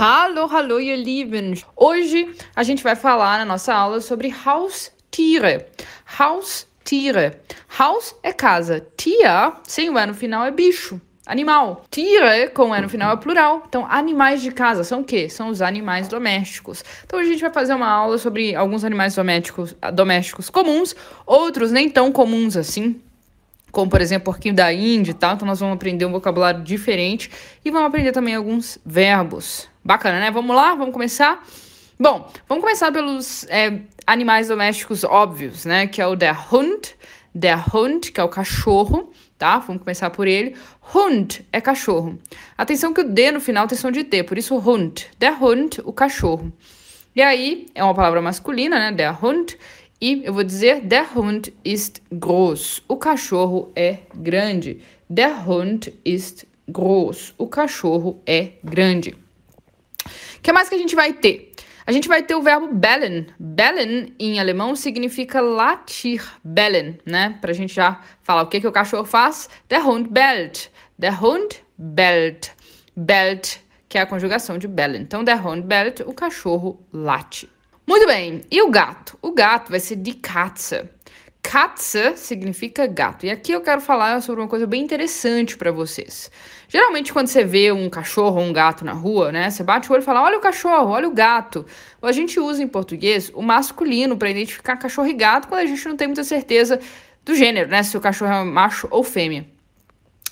Hallo, hallo, ihr Lieben! Hoje a gente vai falar na nossa aula sobre Haustiere. Haustiere. Haus é casa. Tia, sem o é no final, é bicho. Animal. Tiere, com é no final, é plural. Então, animais de casa são o quê? São os animais domésticos. Então, hoje a gente vai fazer uma aula sobre alguns animais domésticos, domésticos comuns, outros nem tão comuns assim como por exemplo porquinho da Índia e tal. Então nós vamos aprender um vocabulário diferente e vamos aprender também alguns verbos. Bacana, né? Vamos lá, vamos começar? Bom, vamos começar pelos é, animais domésticos óbvios, né? Que é o der Hund, der Hund, que é o cachorro, tá? Vamos começar por ele. Hund é cachorro. Atenção que o D no final tem som de T, por isso Hund. Der Hund, o cachorro. E aí, é uma palavra masculina, né? Der Hund. E eu vou dizer, der Hund ist groß. O cachorro é grande. Der Hund ist groß. O cachorro é grande. O que mais que a gente vai ter? A gente vai ter o verbo bellen. Bellen em alemão significa latir. Bellen, né? Pra gente já falar o que, que o cachorro faz. Der Hund bellt. Der Hund bellt. Bellt, que é a conjugação de bellen. Então, der Hund bellt, o cachorro late. Muito bem, e o gato? O gato vai ser de Katze. Katze significa gato. E aqui eu quero falar sobre uma coisa bem interessante para vocês. Geralmente, quando você vê um cachorro ou um gato na rua, né? Você bate o olho e fala: olha o cachorro, olha o gato. A gente usa em português o masculino para identificar cachorro e gato quando a gente não tem muita certeza do gênero, né? Se o cachorro é macho ou fêmea.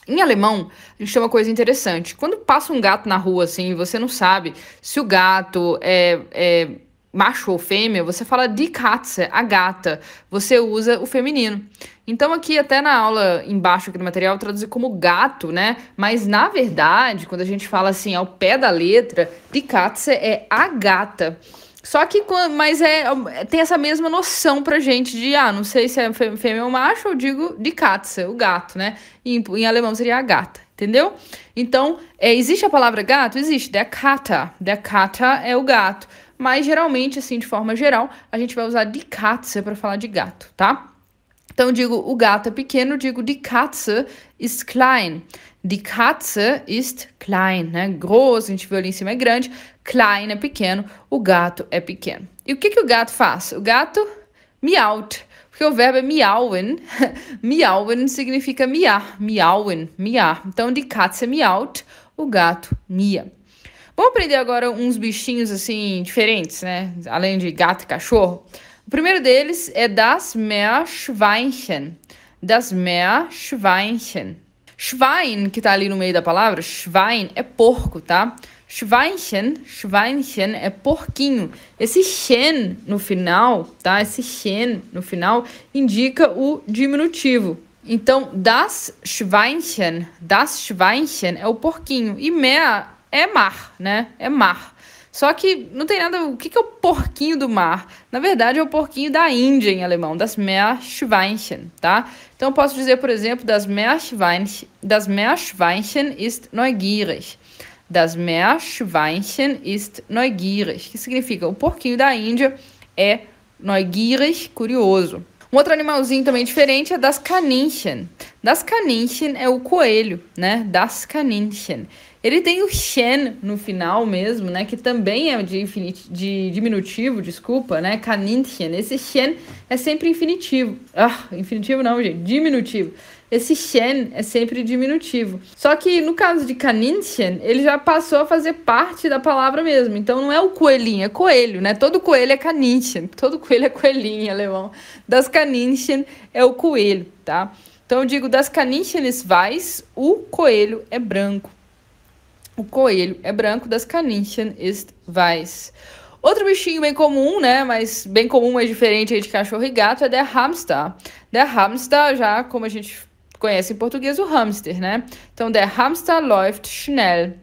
Em alemão, a gente tem uma coisa interessante. Quando passa um gato na rua, assim, você não sabe se o gato é, é macho ou fêmea, você fala die Katze, a gata. Você usa o feminino. Então, aqui até na aula embaixo aqui no material, traduzir como gato, né? Mas, na verdade, quando a gente fala assim, ao pé da letra, die Katze é a gata. Só que, mas é, tem essa mesma noção pra gente de, ah, não sei se é fêmea ou macho, eu digo de Katze, o gato, né? Em, em alemão seria a gata, entendeu? Então, é, existe a palavra gato? Existe, der Kata. Der Kata é o gato mas geralmente, assim, de forma geral, a gente vai usar de para falar de gato, tá? Então, digo, o gato é pequeno, digo, die ist klein. Die ist klein, né? Grosso, a gente viu ali em cima, é grande. Klein é pequeno, o gato é pequeno. E o que, que o gato faz? O gato miaut, porque o verbo é miauen. miauen significa miar, miauen, miar. Então, de Katze é miaut, o gato mia. Vamos aprender agora uns bichinhos assim diferentes, né? Além de gato e cachorro. O primeiro deles é das Meerschweinchen. Das Meerschweinchen. Schwein, que tá ali no meio da palavra, Schwein é porco, tá? Schweinchen, Schweinchen é porquinho. Esse chen no final, tá? Esse chen no final indica o diminutivo. Então, das Schweinchen, das Schweinchen é o porquinho. E Mea é mar, né? É mar. Só que não tem nada. O que, que é o porquinho do mar? Na verdade, é o porquinho da Índia em alemão, das Meerschweinchen, tá? Então, eu posso dizer, por exemplo, das Meerschweinchen, das Meerschweinchen ist neugierig. Das Meerschweinchen ist neugierig, que significa o porquinho da Índia é neugierig, curioso. Um outro animalzinho também diferente é das Kaninchen. Das Kaninchen é o coelho, né? Das Kaninchen. Ele tem o Shen no final mesmo, né? Que também é de, infinit... de diminutivo, desculpa, né? Kaninchen. Esse Shen é sempre infinitivo. Ah, infinitivo não, gente. Diminutivo. Esse Shen é sempre diminutivo. Só que no caso de Kaninchen, ele já passou a fazer parte da palavra mesmo. Então não é o coelhinho, é coelho, né? Todo coelho é Kaninchen. Todo coelho é coelhinho em alemão. Das Kaninchen é o coelho, tá? Então eu digo, das Kaninchenes vais, o coelho é branco. O coelho é branco, das Kaninchen ist weiß. Outro bichinho bem comum, né? Mas bem comum, mas diferente de cachorro e gato, é der Hamster. Tá? Der Hamster, já como a gente conhece em português o hamster, né? Então, der Hamster läuft schnell.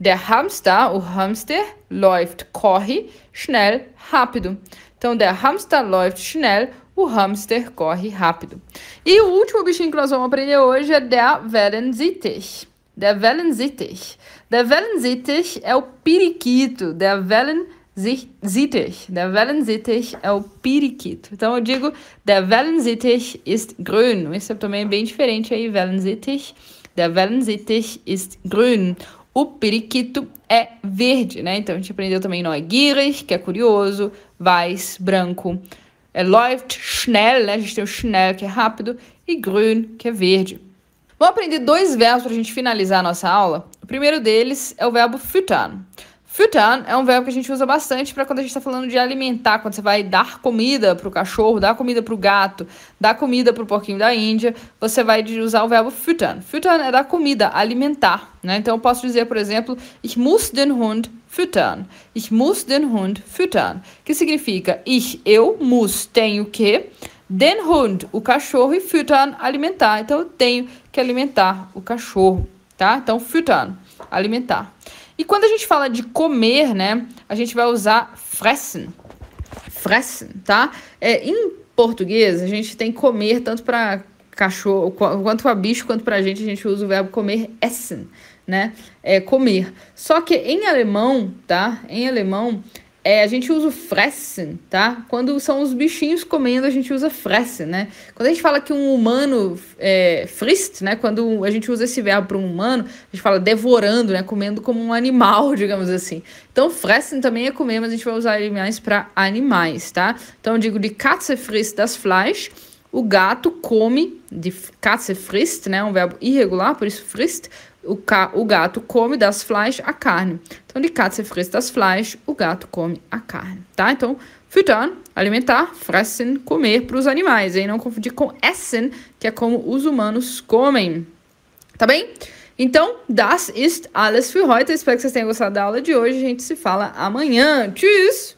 Der Hamster, o hamster, läuft, corre, schnell, rápido. Então, der Hamster läuft schnell, o hamster corre rápido. E o último bichinho que nós vamos aprender hoje é der Wellensittich. Der Wellensittich. Der Wellensittich é o periquito. Der Wellensittich Wellensittich. Der Wellensittich é o periquito. Então eu digo, der Wellensittich ist grün. Isso é também é bem diferente aí, Wellensittich. Der Wellensittich ist grün. O periquito é verde, né? Então a gente aprendeu também neugierig, é que é curioso, weiß, branco. É läuft, schnell, né? A gente tem o schnell, que é rápido, e grün, que é verde. Vamos aprender dois verbos para a gente finalizar a nossa aula. O primeiro deles é o verbo füttern. Futon é um verbo que a gente usa bastante para quando a gente está falando de alimentar, quando você vai dar comida para o cachorro, dar comida para o gato, dar comida para o porquinho da Índia, você vai usar o verbo futon. Futon é dar comida, alimentar. Né? Então eu posso dizer, por exemplo, ich muss den Hund füttern. Ich muss den Hund füttern. Que significa ich, eu, muss, tenho que, den Hund, o cachorro, e füttern, alimentar. Então eu tenho que alimentar o cachorro. Tá? Então, füttern, alimentar. E quando a gente fala de comer, né, a gente vai usar fressen. Fressen, tá? É, em português, a gente tem comer tanto para cachorro, quanto para bicho, quanto para gente, a gente usa o verbo comer essen, né? É comer. Só que em alemão, tá? Em alemão, é, a gente usa o fressen, tá? Quando são os bichinhos comendo, a gente usa fressen, né? Quando a gente fala que um humano é, frist, né? Quando a gente usa esse verbo para um humano, a gente fala devorando, né? Comendo como um animal, digamos assim. Então, fressen também é comer, mas a gente vai usar ele mais para animais, tá? Então, eu digo de Katze frisst das Fleisch. O gato come, de Katze frisst, né? Um verbo irregular, por isso frisst o, ca o gato come das fleisch a carne. Então, die Katze frisst das Fleisch, o gato come a carne, tá? Então, füttern, alimentar, fressen, comer para os animais, hein? Não confundir com essen, que é como os humanos comem, tá bem? Então, das ist alles für heute. Espero que vocês tenham gostado da aula de hoje. A gente se fala amanhã. Tschüss!